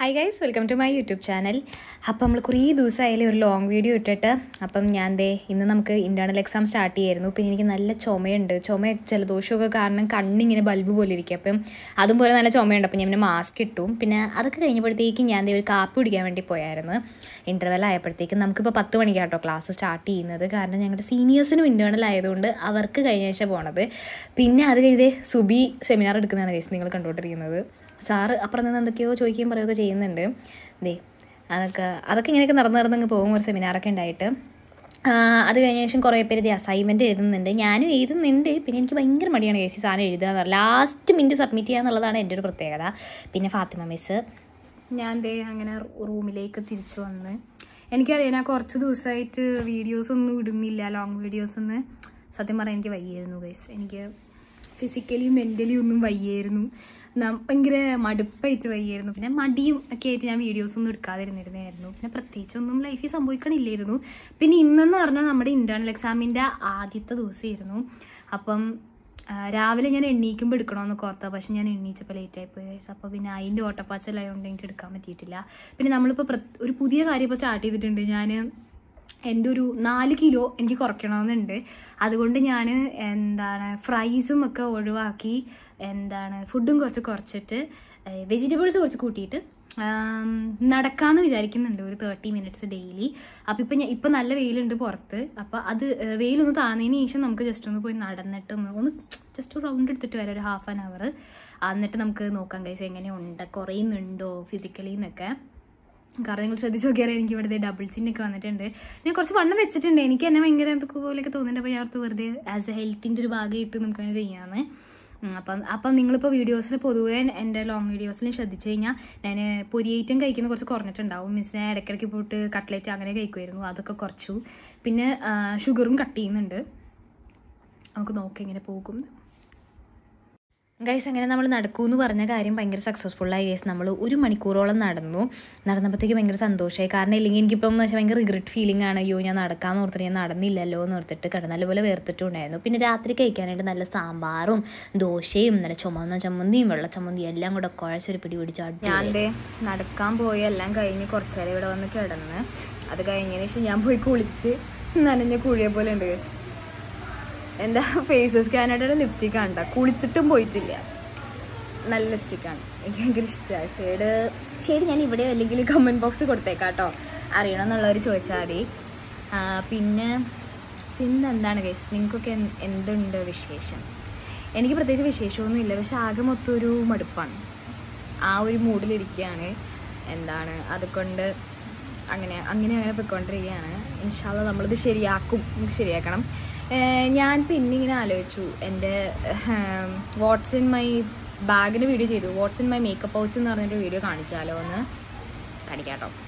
hi guys welcome to my YouTube channel അപ്പം നമ്മൾ കുറേ ദിവസമായാലും ഒരു ലോങ് വീഡിയോ ഇട്ടിട്ട് അപ്പം ഞാൻ ദേ ഇന്ന് നമുക്ക് ഇൻറ്റേർണൽ എക്സാം സ്റ്റാർട്ട് ചെയ്യായിരുന്നു പിന്നെ എനിക്ക് നല്ല ചുമയുണ്ട് ചുമ ജലദോഷമൊക്കെ കാരണം കണ്ണിങ്ങനെ ബൾബ് പോലെ ഇരിക്കും അപ്പം അതും പോലെ നല്ല ചുമയുണ്ട് അപ്പം ഞാൻ പിന്നെ മാസ്ക് ഇട്ടു പിന്നെ അതൊക്കെ കഴിഞ്ഞപ്പോഴത്തേക്കും ഞാൻ ദേ ഒരു കാപ്പി കുടിക്കാൻ വേണ്ടി പോയായിരുന്നു ഇൻ്റർവെൽ ആയപ്പോഴത്തേക്കും നമുക്കിപ്പോൾ പത്ത് മണിക്കാണ് കേട്ടോ ക്ലാസ് സ്റ്റാർട്ട് ചെയ്യുന്നത് കാരണം ഞങ്ങളുടെ സീനിയേഴ്സിനും ഇൻറ്റേർണൽ ആയതുകൊണ്ട് അവർക്ക് കഴിഞ്ഞ ആഴ്ച പോണത് പിന്നെ അത് കഴിഞ്ഞ് സുബി സെമിനാർ എടുക്കുന്നതാണ് ഗൈസ് നിങ്ങൾ കണ്ടുകൊണ്ടിരിക്കുന്നത് സാറ് അപ്പുറം നിന്ന് എന്തൊക്കെയോ ചോദിക്കുകയും പറയുകയൊക്കെ ചെയ്യുന്നുണ്ട് ദേ അതൊക്കെ അതൊക്കെ ഇങ്ങനെയൊക്കെ നടന്ന് നടന്നങ്ങ് പോകും ഒരു സെമിനാറൊക്കെ ഉണ്ടായിട്ട് അത് കഴിഞ്ഞ ശേഷം കുറേ പേര് ഇത് അസൈൻമെൻറ്റ് എഴുതുന്നുണ്ട് ഞാനും എഴുതുന്നുണ്ട് പിന്നെ എനിക്ക് ഭയങ്കര മടിയാണ് ചേച്ചി സാധനം എഴുതുക എന്ന് ലാസ്റ്റ് മിനിറ്റ് സബ്മിറ്റ് ചെയ്യുക എന്നുള്ളതാണ് എൻ്റെ ഒരു പ്രത്യേകത പിന്നെ ഫാത്തിമ മിസ് ഞാൻ ദേ അങ്ങനെ റൂമിലേക്ക് തിരിച്ചു വന്ന് എനിക്കറിയാം ഞാൻ കുറച്ച് ദിവസമായിട്ട് വീഡിയോസ് ഒന്നും ഇടുന്നില്ല ലോങ് വീഡിയോസ് ഒന്ന് സത്യം പറയാൻ എനിക്ക് വയ്യായിരുന്നു ഗൈസ് എനിക്ക് ഫിസിക്കലി മെൻ്റലി ഒന്നും വയ്യായിരുന്നു ഭയങ്കര മടുപ്പായിട്ട് വയ്യായിരുന്നു പിന്നെ മടിയും ഒക്കെ ആയിട്ട് ഞാൻ വീഡിയോസൊന്നും എടുക്കാതിരുന്നിരുന്നായിരുന്നു പിന്നെ പ്രത്യേകിച്ചൊന്നും ലൈഫിൽ സംഭവിക്കണില്ലായിരുന്നു പിന്നെ ഇന്നെന്ന് പറഞ്ഞാൽ നമ്മുടെ ഇൻറ്റേർണൽ എക്സാമിൻ്റെ ആദ്യത്തെ ദിവസമായിരുന്നു അപ്പം രാവിലെ ഞാൻ എണ്ണീക്കുമ്പോൾ എടുക്കണമെന്ന് കോർത്ത പക്ഷെ ഞാൻ എണ്ണീച്ചപ്പോൾ ലേറ്റായി പോയി അപ്പോൾ പിന്നെ അതിൻ്റെ ഓട്ടപ്പാച്ചലായതുകൊണ്ട് എനിക്ക് എടുക്കാൻ പറ്റിയിട്ടില്ല പിന്നെ നമ്മളിപ്പോൾ ഒരു പുതിയ കാര്യം ഇപ്പോൾ സ്റ്റാർട്ട് ചെയ്തിട്ടുണ്ട് ഞാൻ എൻ്റെ ഒരു നാല് കിലോ എനിക്ക് കുറയ്ക്കണമെന്നുണ്ട് അതുകൊണ്ട് ഞാൻ എന്താണ് ഫ്രൈസും ഒക്കെ ഒഴിവാക്കി എന്താണ് ഫുഡും കുറച്ച് കുറച്ചിട്ട് വെജിറ്റബിൾസ് കുറച്ച് കൂട്ടിയിട്ട് നടക്കാമെന്ന് വിചാരിക്കുന്നുണ്ട് ഒരു തേർട്ടി മിനിറ്റ്സ് ഡെയിലി അപ്പോൾ ഇപ്പം ഞാൻ ഇപ്പം നല്ല വെയിലുണ്ട് പുറത്ത് അപ്പോൾ അത് വെയിലൊന്ന് താന്നതിന് ശേഷം നമുക്ക് ജസ്റ്റ് ഒന്ന് പോയി നടന്നിട്ട് ഒന്ന് ഒന്ന് ജസ്റ്റ് റൗണ്ട് എടുത്തിട്ട് വരാം ഒരു ഹാഫ് ആൻ അവർ എന്നിട്ട് നമുക്ക് നോക്കാം കഴിച്ചാൽ എങ്ങനെയുണ്ട് കുറയുന്നുണ്ടോ ഫിസിക്കലി എന്നൊക്കെ കാരണം നിങ്ങൾ ശ്രദ്ധിച്ച് നോക്കിയാൽ എനിക്ക് വെറുതെ ഡബിൾ ചിന്നൊക്കെ വന്നിട്ടുണ്ട് ഞാൻ കുറച്ച് വണ്ണം വെച്ചിട്ടുണ്ട് എനിക്ക് തന്നെ ഭയങ്കര എന്തൊക്കെ പോലെയൊക്കെ തോന്നുന്നുണ്ട് അപ്പോൾ ഞാൻ വെറുതെ ആസ് എ ഹെൽത്തിൻ്റെ ഒരു ഭാഗമായിട്ട് നമുക്കങ്ങനെ ചെയ്യാമെന്ന് അപ്പം അപ്പം നിങ്ങളിപ്പോൾ വീഡിയോസിൽ പൊതുവെ എൻ്റെ ലോങ് വീഡിയോസിൽ ശ്രദ്ധിച്ചു കഴിഞ്ഞാൽ ഞാൻ പൊരിയേറ്റം കഴിക്കുന്നത് കുറച്ച് കുറഞ്ഞിട്ടുണ്ടാവും മിസ് ഇടയ്ക്കിടയ്ക്ക് പോയിട്ട് കട്ട്ലേറ്റ് അങ്ങനെ കഴിക്കുമായിരുന്നു അതൊക്കെ കുറച്ചു പിന്നെ ഷുഗറും കട്ട് ചെയ്യുന്നുണ്ട് നമുക്ക് നോക്കി എങ്ങനെ പോകും ഗൈസ് അങ്ങനെ നമ്മൾ നടക്കൂ എന്ന് പറഞ്ഞ കാര്യം ഭയങ്കര സക്സസ്ഫുള്ളായി ഗൈസ് നമ്മൾ ഒരു മണിക്കൂറോളം നടന്നു നടന്നപ്പോഴത്തേക്ക് ഭയങ്കര സന്തോഷമായി കാരണം ഇല്ലെങ്കിൽ എനിക്കിപ്പം എന്ന് വെച്ചാൽ ഭയങ്കര റിഗ്രറ്റ് ഫീലിംഗ് ആണ് അയ്യോ ഞാൻ നടക്കാമെന്ന് ഓർത്തിട്ട് ഞാൻ നടന്നില്ലല്ലോ എന്ന് ഓർത്തിട്ട് കിടന്ന് നല്ലപോലെ വേർത്തിട്ടുണ്ടായിരുന്നു പിന്നെ രാത്രി കഴിക്കാനായിട്ട് നല്ല സാമ്പാറും ദോശയും നല്ല ചുമന്ന ചമ്മന്തിയും വെള്ള ചമ്മന്തിയും എല്ലാം കൂടെ കുഴച്ചൊരു പിടി പിടിച്ചു ഞാൻ നടക്കാൻ പോയി എല്ലാം കഴിഞ്ഞ് നേരം ഇവിടെ വന്ന് കിടന്ന് അത് കഴിഞ്ഞതിന് ശേഷം ഞാൻ പോയി കുളിച്ച് നനഞ്ഞ കുഴിയെ പോലെ ഉണ്ട് ഗൈസ് എന്താ ഫേസ് ലിപ്സ്റ്റിക് ആണ് കേട്ടോ കുളിച്ചിട്ടും പോയിട്ടില്ല നല്ല ലിപ്സ്റ്റിക്കാണ് എനിക്ക് ഭയങ്കര ഇഷ്ടമാണ് ഷെയ്ഡ് ഷെയ്ഡ് ഞാൻ ഇവിടെ അല്ലെങ്കിൽ കമൻറ്റ് ബോക്സ് കൊടുത്തേക്കാം കേട്ടോ അറിയണമെന്നുള്ളവർ ചോദിച്ചാൽ മതി പിന്നെ പിന്നെന്താണ് കേസ് നിങ്ങൾക്കൊക്കെ എന്തുണ്ട് വിശേഷം എനിക്ക് പ്രത്യേകിച്ച് വിശേഷമൊന്നുമില്ല പക്ഷെ ആകെ മൊത്തം ഒരു മടുപ്പാണ് ആ ഒരു മൂഡിലിരിക്കുകയാണ് എന്താണ് അതുകൊണ്ട് അങ്ങനെ അങ്ങനെ അങ്ങനെ പോയിക്കൊണ്ടിരിക്കുകയാണ് ഇൻഷാല്ല നമ്മളിത് ശരിയാക്കും നമുക്ക് ശരിയാക്കണം ഞാൻ പിന്നെ ഇങ്ങനെ ആലോചിച്ചു എൻ്റെ വാട്സ് ഇൻ മൈ ബാഗിന് വീഡിയോ ചെയ്തു what's in my makeup pouch എന്ന് പറഞ്ഞൊരു വീഡിയോ കാണിച്ചാലോ എന്ന് കാണിക്കാം കേട്ടോ